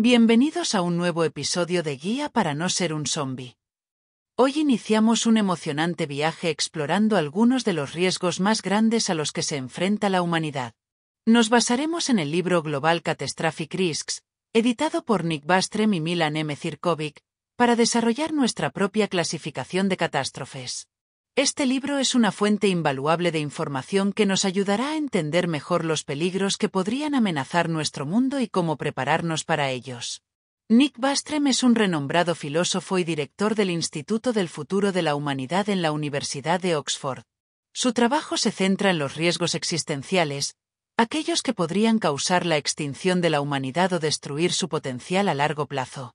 Bienvenidos a un nuevo episodio de Guía para no ser un zombie. Hoy iniciamos un emocionante viaje explorando algunos de los riesgos más grandes a los que se enfrenta la humanidad. Nos basaremos en el libro Global Catastrophic Risks, editado por Nick Bastrem y Milan M. Zirkovic, para desarrollar nuestra propia clasificación de catástrofes. Este libro es una fuente invaluable de información que nos ayudará a entender mejor los peligros que podrían amenazar nuestro mundo y cómo prepararnos para ellos. Nick Bastrem es un renombrado filósofo y director del Instituto del Futuro de la Humanidad en la Universidad de Oxford. Su trabajo se centra en los riesgos existenciales, aquellos que podrían causar la extinción de la humanidad o destruir su potencial a largo plazo.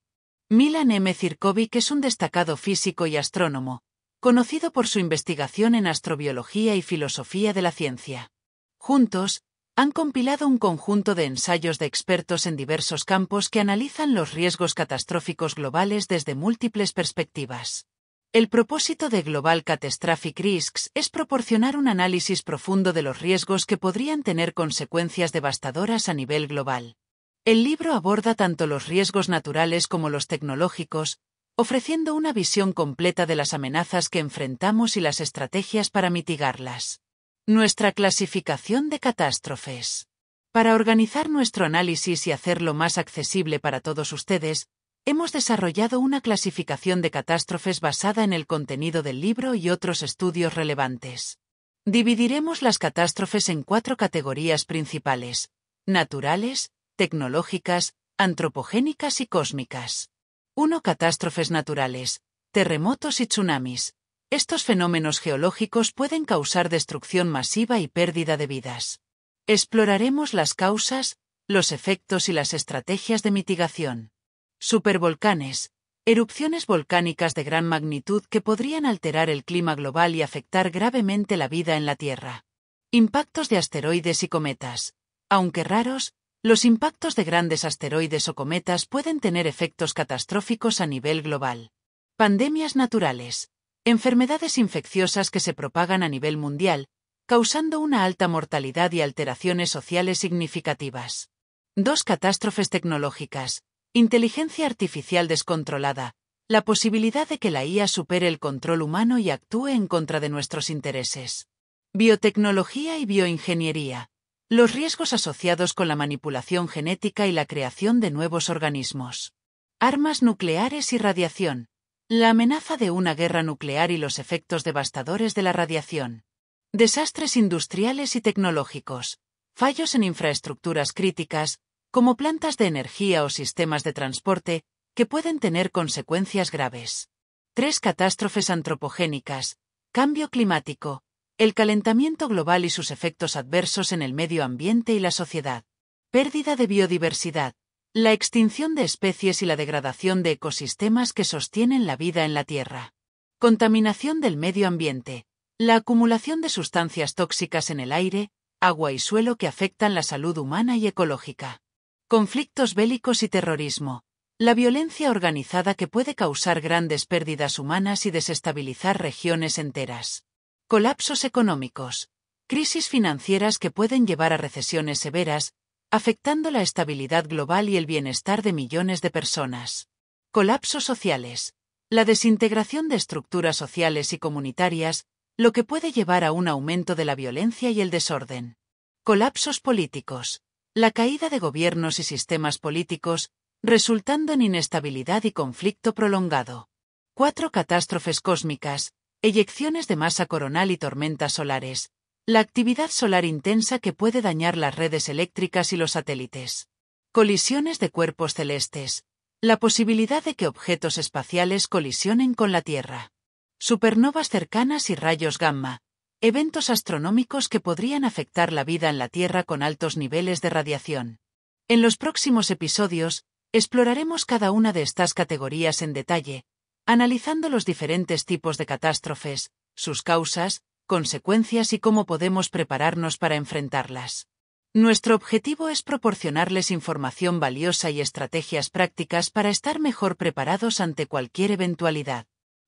Milan M. Cirkovic es un destacado físico y astrónomo, conocido por su investigación en astrobiología y filosofía de la ciencia. Juntos, han compilado un conjunto de ensayos de expertos en diversos campos que analizan los riesgos catastróficos globales desde múltiples perspectivas. El propósito de Global Catastrophic Risks es proporcionar un análisis profundo de los riesgos que podrían tener consecuencias devastadoras a nivel global. El libro aborda tanto los riesgos naturales como los tecnológicos, ofreciendo una visión completa de las amenazas que enfrentamos y las estrategias para mitigarlas. Nuestra clasificación de catástrofes. Para organizar nuestro análisis y hacerlo más accesible para todos ustedes, hemos desarrollado una clasificación de catástrofes basada en el contenido del libro y otros estudios relevantes. Dividiremos las catástrofes en cuatro categorías principales, naturales, tecnológicas, antropogénicas y cósmicas. 1. Catástrofes naturales. Terremotos y tsunamis. Estos fenómenos geológicos pueden causar destrucción masiva y pérdida de vidas. Exploraremos las causas, los efectos y las estrategias de mitigación. Supervolcanes. Erupciones volcánicas de gran magnitud que podrían alterar el clima global y afectar gravemente la vida en la Tierra. Impactos de asteroides y cometas. Aunque raros, los impactos de grandes asteroides o cometas pueden tener efectos catastróficos a nivel global. Pandemias naturales. Enfermedades infecciosas que se propagan a nivel mundial, causando una alta mortalidad y alteraciones sociales significativas. Dos catástrofes tecnológicas. Inteligencia artificial descontrolada. La posibilidad de que la IA supere el control humano y actúe en contra de nuestros intereses. Biotecnología y bioingeniería los riesgos asociados con la manipulación genética y la creación de nuevos organismos. Armas nucleares y radiación. La amenaza de una guerra nuclear y los efectos devastadores de la radiación. Desastres industriales y tecnológicos. Fallos en infraestructuras críticas, como plantas de energía o sistemas de transporte, que pueden tener consecuencias graves. Tres catástrofes antropogénicas. Cambio climático, el calentamiento global y sus efectos adversos en el medio ambiente y la sociedad. Pérdida de biodiversidad. La extinción de especies y la degradación de ecosistemas que sostienen la vida en la Tierra. Contaminación del medio ambiente. La acumulación de sustancias tóxicas en el aire, agua y suelo que afectan la salud humana y ecológica. Conflictos bélicos y terrorismo. La violencia organizada que puede causar grandes pérdidas humanas y desestabilizar regiones enteras. Colapsos económicos. Crisis financieras que pueden llevar a recesiones severas, afectando la estabilidad global y el bienestar de millones de personas. Colapsos sociales. La desintegración de estructuras sociales y comunitarias, lo que puede llevar a un aumento de la violencia y el desorden. Colapsos políticos. La caída de gobiernos y sistemas políticos, resultando en inestabilidad y conflicto prolongado. Cuatro catástrofes cósmicas, eyecciones de masa coronal y tormentas solares, la actividad solar intensa que puede dañar las redes eléctricas y los satélites, colisiones de cuerpos celestes, la posibilidad de que objetos espaciales colisionen con la Tierra, supernovas cercanas y rayos gamma, eventos astronómicos que podrían afectar la vida en la Tierra con altos niveles de radiación. En los próximos episodios, exploraremos cada una de estas categorías en detalle, analizando los diferentes tipos de catástrofes, sus causas, consecuencias y cómo podemos prepararnos para enfrentarlas. Nuestro objetivo es proporcionarles información valiosa y estrategias prácticas para estar mejor preparados ante cualquier eventualidad.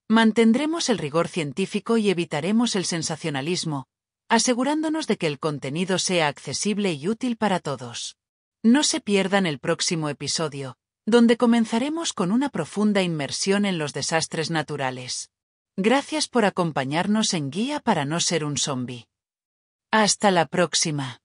Mantendremos el rigor científico y evitaremos el sensacionalismo, asegurándonos de que el contenido sea accesible y útil para todos. No se pierdan el próximo episodio, donde comenzaremos con una profunda inmersión en los desastres naturales. Gracias por acompañarnos en Guía para no ser un zombie. Hasta la próxima.